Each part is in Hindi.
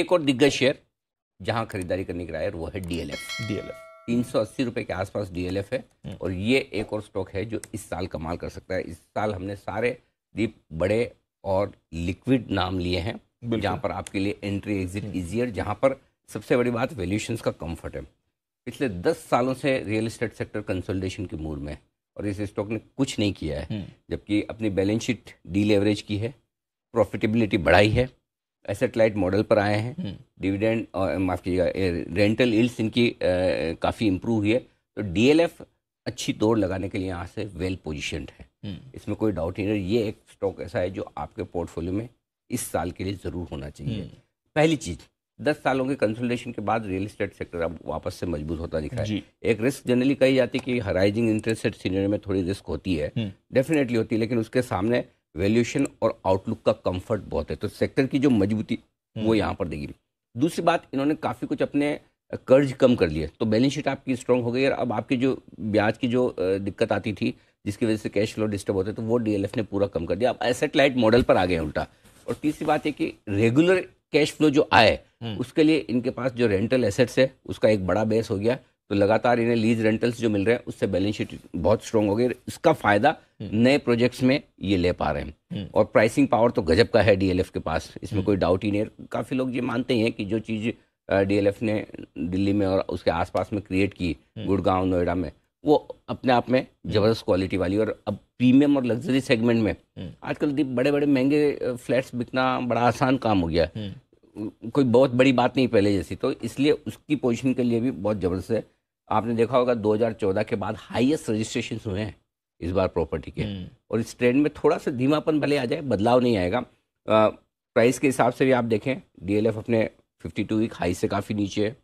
एक और दिग्गज शेयर जहां खरीदारी करने की वो है डीएलएफ डीएलएफ तीन सौ अस्सी के आसपास डीएलएफ है हम्म। और ये एक और स्टॉक है जो इस साल कमाल कर सकता है इस साल हमने सारे दीप बड़े और लिक्विड नाम लिए हैं जहाँ पर आपके लिए एंट्री एग्जिट इजियर जहाँ पर सबसे बड़ी बात वैल्यूशन का कम्फर्ट है पिछले दस सालों से रियल इस्टेट सेक्टर कंसोलिडेशन के मूड में और इस स्टॉक ने कुछ नहीं किया है हम्म। जबकि अपनी बैलेंस शीट डीलेवरेज की है प्रॉफिटेबिलिटी बढ़ाई है एसेट लाइट मॉडल पर आए हैं डिविडेंड हम्म। और माफ़ कीजिएगा रेंटल इल्स इनकी काफ़ी इम्प्रूव हुई है तो डीएलएफ अच्छी दौड़ लगाने के लिए यहाँ से वेल पोजिशन है हम्म। इसमें कोई डाउट नहीं है ये एक स्टॉक ऐसा है जो आपके पोर्टफोलियो में इस साल के लिए ज़रूर होना चाहिए हम्म। पहली चीज़ दस सालों के कंसोलिडेशन के बाद रियल इस्टेट सेक्टर अब वापस से मजबूत होता दिख रहा है एक रिस्क जनरली कही जाती है कि हराइजिंग इंटरेस्ट रेट सीनियर में थोड़ी रिस्क होती है डेफिनेटली होती है लेकिन उसके सामने वैल्यूएशन और आउटलुक का कंफर्ट बहुत है तो सेक्टर की जो मजबूती वो हम्म। यहाँ पर देगी दूसरी बात इन्होंने काफ़ी कुछ अपने कर्ज कम कर लिए तो बैलेंस शीट आपकी स्ट्रॉन्ग हो गई और अब आपकी जो ब्याज की जो दिक्कत आती थी जिसकी वजह से कैश फ्लो डिस्टर्ब होते तो वो डी ने पूरा कम कर दिया अब एसेट लाइट मॉडल पर आ गए उल्टा और तीसरी बात है कि रेगुलर कैश फ्लो जो आए हम्म। उसके लिए इनके पास जो रेंटल एसेट्स है उसका एक बड़ा बेस हो गया तो लगातार इन्हें लीज रेंटल्स जो मिल रहे हैं उससे बैलेंस शीट बहुत स्ट्रांग हो गई इसका फायदा हम्म। नए प्रोजेक्ट्स में ये ले पा रहे हैं हम्म। और प्राइसिंग पावर तो गजब का है डीएलएफ के पास इसमें हम्म। कोई डाउट ही नहीं है काफ़ी लोग ये मानते हैं कि जो चीज़ डीएलएफ ने दिल्ली में और उसके आसपास में क्रिएट की गुड़गांव नोएडा में वो अपने आप में ज़बरदस्त क्वालिटी वाली और अब प्रीमियम और लग्जरी सेगमेंट में आजकल बड़े बड़े महंगे फ्लैट्स बिकना बड़ा आसान काम हो गया कोई बहुत बड़ी बात नहीं पहले जैसी तो इसलिए उसकी पोजीशन के लिए भी बहुत ज़बरदस्त है आपने देखा होगा 2014 के बाद हाईएस्ट रजिस्ट्रेशन हुए हैं इस बार प्रॉपर्टी के हम्म। और इस ट्रेंड में थोड़ा सा धीमापन भले आ जाए बदलाव नहीं आएगा प्राइस के हिसाब से भी आप देखें डीएलएफ अपने 52 वीक हाई से काफ़ी नीचे है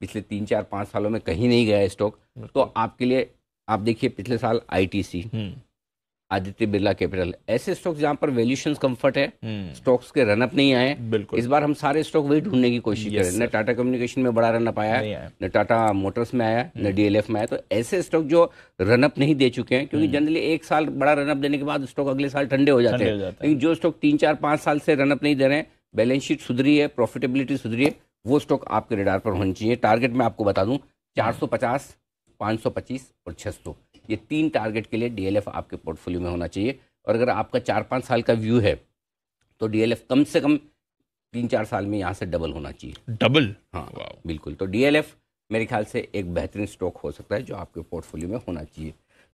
पिछले तीन चार पाँच सालों में कहीं नहीं गया स्टॉक तो आपके लिए आप देखिए पिछले साल आई आदित्य बिरला कैपिटल ऐसे स्टॉक जहां पर वैल्यूशन कंफर्ट है हम्म। स्टॉक्स के रनअप नहीं आए बिल्कुल इस बार हम सारे स्टॉक वही ढूंढने की कोशिश करें न टाटा कम्युनिकेशन में बड़ा रनअप आया न टाटा मोटर्स में आया न डीएलएफ हम्म। में आया तो ऐसे स्टॉक जो रनअप नहीं दे चुके हैं क्योंकि जनरली हम्म। एक साल बड़ा रनअप देने के बाद स्टॉक अगले साल ठंडे हो जाते हैं लेकिन जो स्टॉक तीन चार पांच साल से रनअप नहीं दे रहे हैं बैलेंस शीट सुधरी है प्रॉफिटेबिलिटी सुधरी है वो स्टॉक आपके रिडार पर होनी चाहिए टारगेट मैं आपको बता दूं चार सौ और छह ये तीन टारगेट के लिए डीएलएफ आपके पोर्टफोलियो में होना चाहिए और अगर आपका चार पाँच साल का व्यू है तो डीएलएफ कम से कम तीन चार साल में यहाँ से डबल होना चाहिए डबल हाँ बिल्कुल तो डीएलएफ मेरे ख्याल से एक बेहतरीन स्टॉक हो सकता है जो आपके पोर्टफोलियो में होना चाहिए